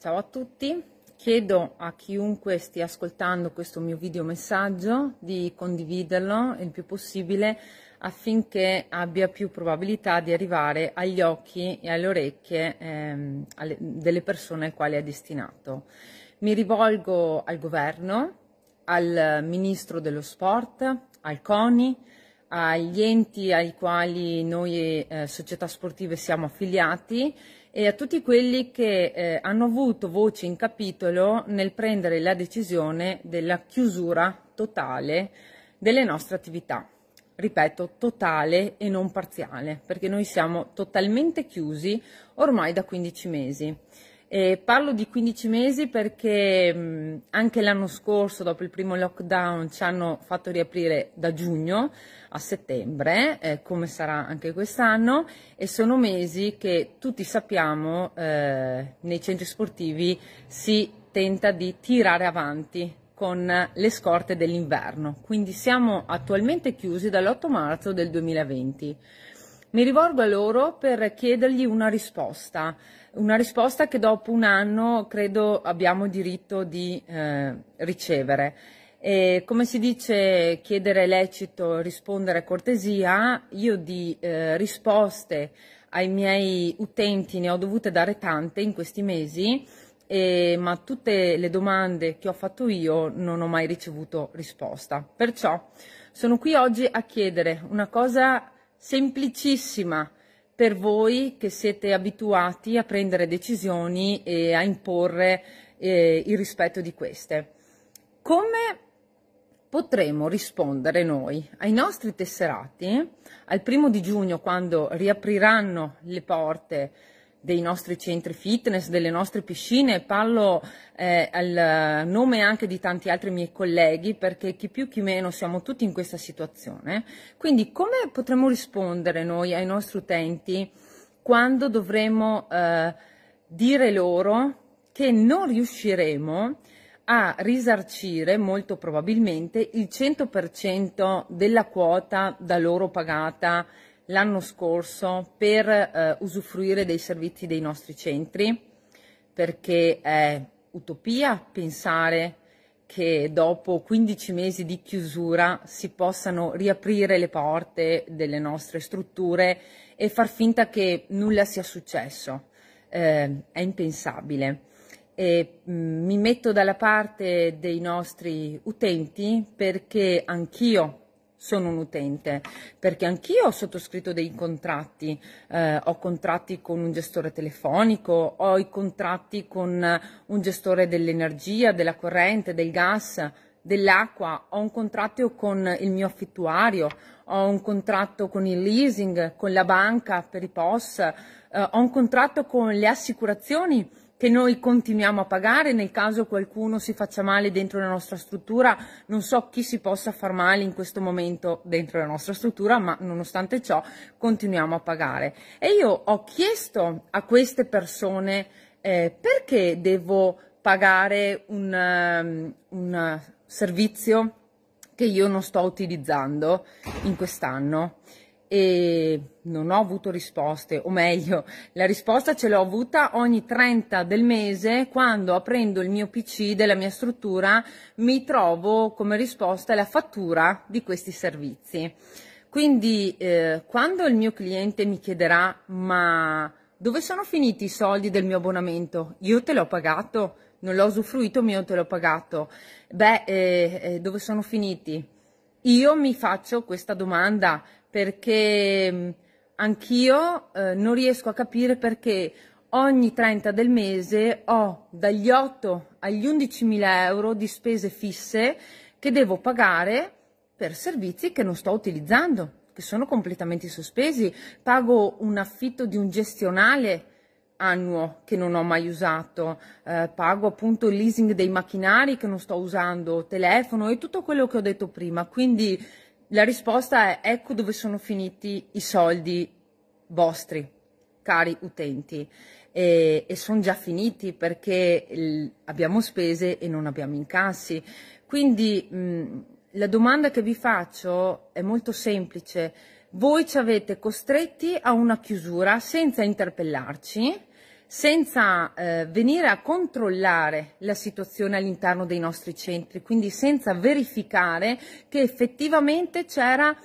Ciao a tutti, chiedo a chiunque stia ascoltando questo mio video messaggio di condividerlo il più possibile affinché abbia più probabilità di arrivare agli occhi e alle orecchie ehm, alle, delle persone alle quali è destinato. Mi rivolgo al governo, al ministro dello sport, al CONI, agli enti ai quali noi eh, società sportive siamo affiliati e a tutti quelli che eh, hanno avuto voce in capitolo nel prendere la decisione della chiusura totale delle nostre attività. Ripeto, totale e non parziale, perché noi siamo totalmente chiusi ormai da 15 mesi. Eh, parlo di 15 mesi perché mh, mm, anche l'anno scorso, dopo il primo lockdown, ci hanno fatto riaprire da giugno a settembre, eh, come sarà anche quest'anno, e sono mesi che tutti sappiamo eh, nei centri sportivi si tenta di tirare avanti con le scorte dell'inverno. Quindi siamo attualmente chiusi dall'8 marzo del 2020. Mi rivolgo a loro per chiedergli una risposta una risposta che dopo un anno credo abbiamo diritto di eh, ricevere. E come si dice chiedere lecito, rispondere cortesia, io di eh, risposte ai miei utenti ne ho dovute dare tante in questi mesi, eh, ma tutte le domande che ho fatto io non ho mai ricevuto risposta. Perciò sono qui oggi a chiedere una cosa semplicissima, per voi che siete abituati a prendere decisioni e a imporre eh, il rispetto di queste. Come potremo rispondere noi ai nostri tesserati al primo di giugno quando riapriranno le porte dei nostri centri fitness, delle nostre piscine, parlo eh, al nome anche di tanti altri miei colleghi perché chi più chi meno siamo tutti in questa situazione. Quindi come potremmo rispondere noi ai nostri utenti quando dovremo eh, dire loro che non riusciremo a risarcire molto probabilmente il 100% della quota da loro pagata l'anno scorso per eh, usufruire dei servizi dei nostri centri, perché è utopia pensare che dopo 15 mesi di chiusura si possano riaprire le porte delle nostre strutture e far finta che nulla sia successo. Eh, è impensabile. E, mh, mm, mi metto dalla parte dei nostri utenti perché anch'io sono un utente, perché anch'io ho sottoscritto dei contratti, eh, ho contratti con un gestore telefonico, ho i contratti con un gestore dell'energia, della corrente, del gas, dell'acqua, ho un contratto con il mio affittuario, ho un contratto con il leasing, con la banca per i POS, eh, ho un contratto con le assicurazioni che noi continuiamo a pagare nel caso qualcuno si faccia male dentro la nostra struttura. Non so chi si possa far male in questo momento dentro la nostra struttura, ma nonostante ciò continuiamo a pagare. E io ho chiesto a queste persone eh, perché devo pagare un, ehm, un servizio che io non sto utilizzando in quest'anno e non ho avuto risposte, o meglio, la risposta ce l'ho avuta ogni 30 del mese quando aprendo il mio PC della mia struttura mi trovo come risposta la fattura di questi servizi. Quindi eh, quando il mio cliente mi chiederà ma dove sono finiti i soldi del mio abbonamento? Io te l'ho pagato, non l'ho usufruito, ma io te l'ho pagato. Beh, eh, eh, dove sono finiti? Io mi faccio questa domanda perché mm, anch'io eh, non riesco a capire perché ogni 30 del mese ho dagli 8 agli 11.000 euro di spese fisse che devo pagare per servizi che non sto utilizzando, che sono completamente sospesi. Pago un affitto di un gestionale annuo che non ho mai usato, eh, pago appunto il leasing dei macchinari che non sto usando, telefono e tutto quello che ho detto prima. Quindi la risposta è ecco dove sono finiti i soldi vostri, cari utenti, e, e sono già finiti perché il, abbiamo spese e non abbiamo incassi. Quindi mh, la domanda che vi faccio è molto semplice. Voi ci avete costretti a una chiusura senza interpellarci, senza eh, venire a controllare la situazione all'interno dei nostri centri, quindi senza verificare che effettivamente c'era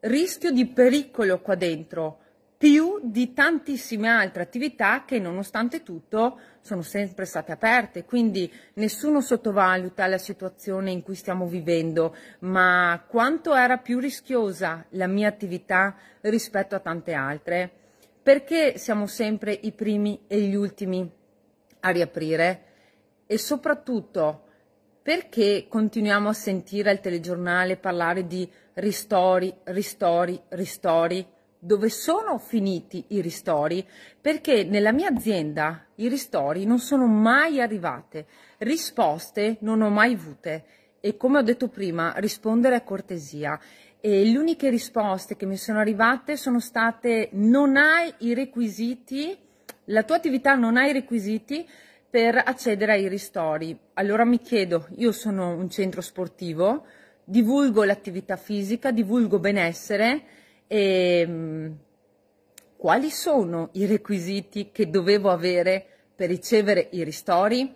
rischio di pericolo qua dentro, più di tantissime altre attività che nonostante tutto sono sempre state aperte, quindi nessuno sottovaluta la situazione in cui stiamo vivendo, ma quanto era più rischiosa la mia attività rispetto a tante altre? Perché siamo sempre i primi e gli ultimi a riaprire? E soprattutto, perché continuiamo a sentire al telegiornale parlare di ristori, ristori, ristori? Dove sono finiti i ristori? Perché nella mia azienda i ristori non sono mai arrivate, risposte non ho mai avute e come ho detto prima rispondere è cortesia e le uniche risposte che mi sono arrivate sono state non hai i requisiti, la tua attività non ha i requisiti per accedere ai ristori. Allora mi chiedo, io sono un centro sportivo, divulgo l'attività fisica, divulgo benessere e ehm, quali sono i requisiti che dovevo avere per ricevere i ristori?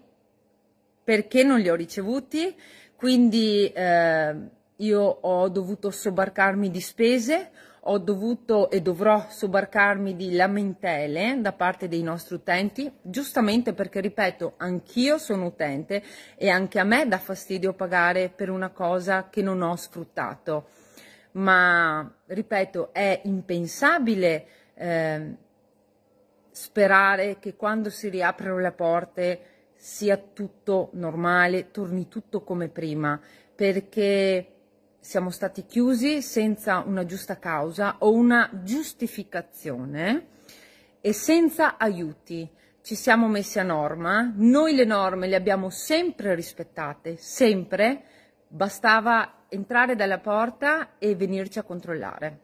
Perché non li ho ricevuti? Quindi eh, io ho dovuto sobbarcarmi di spese, ho dovuto e dovrò sobbarcarmi di lamentele da parte dei nostri utenti, giustamente perché, ripeto, anch'io sono utente e anche a me dà fastidio pagare per una cosa che non ho sfruttato. Ma, ripeto, è impensabile eh, sperare che quando si riaprono le porte sia tutto normale, torni tutto come prima, perché siamo stati chiusi senza una giusta causa o una giustificazione e senza aiuti. Ci siamo messi a norma, noi le norme le abbiamo sempre rispettate, sempre, bastava entrare dalla porta e venirci a controllare.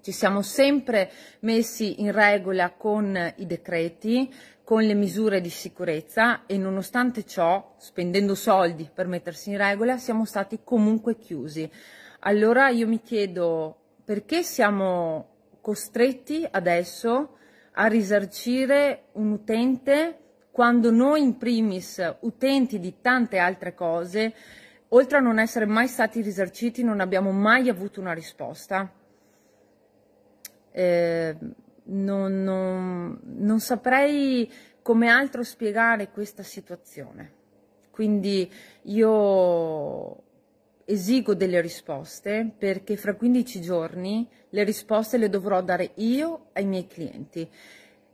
Ci siamo sempre messi in regola con i decreti, con le misure di sicurezza e nonostante ciò, spendendo soldi per mettersi in regola, siamo stati comunque chiusi. Allora io mi chiedo perché siamo costretti adesso a risarcire un utente quando noi in primis, utenti di tante altre cose, oltre a non essere mai stati risarciti, non abbiamo mai avuto una risposta. Eh, non, non, non saprei come altro spiegare questa situazione. Quindi io esigo delle risposte perché fra 15 giorni le risposte le dovrò dare io ai miei clienti.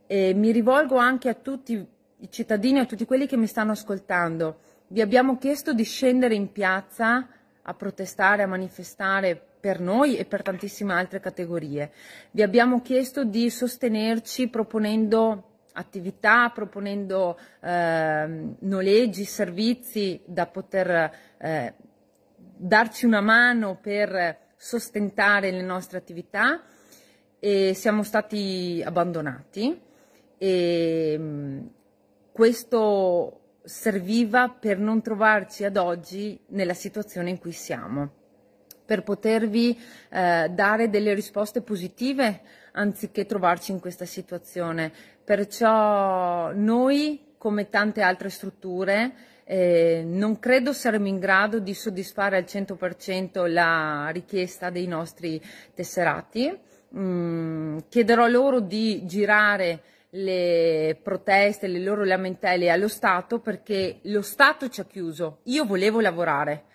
E mi rivolgo anche a tutti i cittadini, a tutti quelli che mi stanno ascoltando. Vi abbiamo chiesto di scendere in piazza a protestare, a manifestare per noi e per tantissime altre categorie. Vi abbiamo chiesto di sostenerci proponendo attività, proponendo eh, noleggi, servizi da poter eh, darci una mano per sostentare le nostre attività e siamo stati abbandonati e ehm, questo serviva per non trovarci ad oggi nella situazione in cui siamo per potervi eh, dare delle risposte positive anziché trovarci in questa situazione. Perciò noi, come tante altre strutture, eh, non credo saremo in grado di soddisfare al 100% la richiesta dei nostri tesserati. Mm, chiederò loro di girare le proteste, le loro lamentele allo Stato perché lo Stato ci ha chiuso. Io volevo lavorare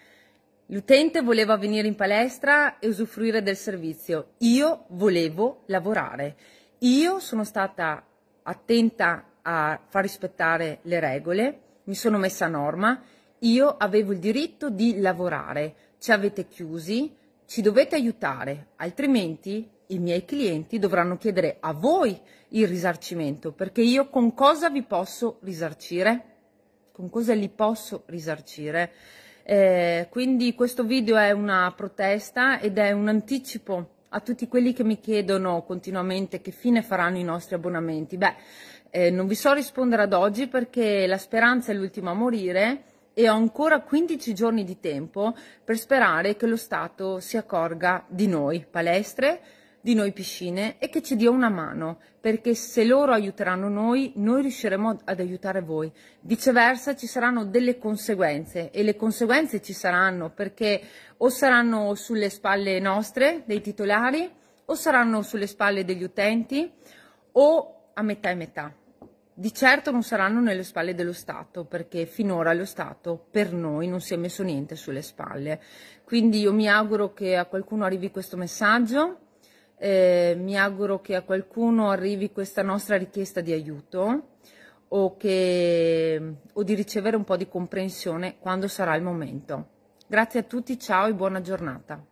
L'utente voleva venire in palestra e usufruire del servizio. Io volevo lavorare. Io sono stata attenta a far rispettare le regole, mi sono messa a norma, io avevo il diritto di lavorare. Ci avete chiusi, ci dovete aiutare, altrimenti i miei clienti dovranno chiedere a voi il risarcimento, perché io con cosa vi posso risarcire? Con cosa li posso risarcire? Eh, quindi questo video è una protesta ed è un anticipo a tutti quelli che mi chiedono continuamente che fine faranno i nostri abbonamenti. Beh, eh, non vi so rispondere ad oggi perché la speranza è l'ultima a morire e ho ancora 15 giorni di tempo per sperare che lo Stato si accorga di noi, palestre, di noi piscine e che ci dia una mano, perché se loro aiuteranno noi, noi riusciremo ad aiutare voi. Viceversa ci saranno delle conseguenze e le conseguenze ci saranno perché o saranno sulle spalle nostre, dei titolari, o saranno sulle spalle degli utenti o a metà e metà. Di certo non saranno nelle spalle dello Stato, perché finora lo Stato per noi non si è messo niente sulle spalle. Quindi io mi auguro che a qualcuno arrivi questo messaggio eh, mi auguro che a qualcuno arrivi questa nostra richiesta di aiuto o, che, o di ricevere un po' di comprensione quando sarà il momento. Grazie a tutti, ciao e buona giornata.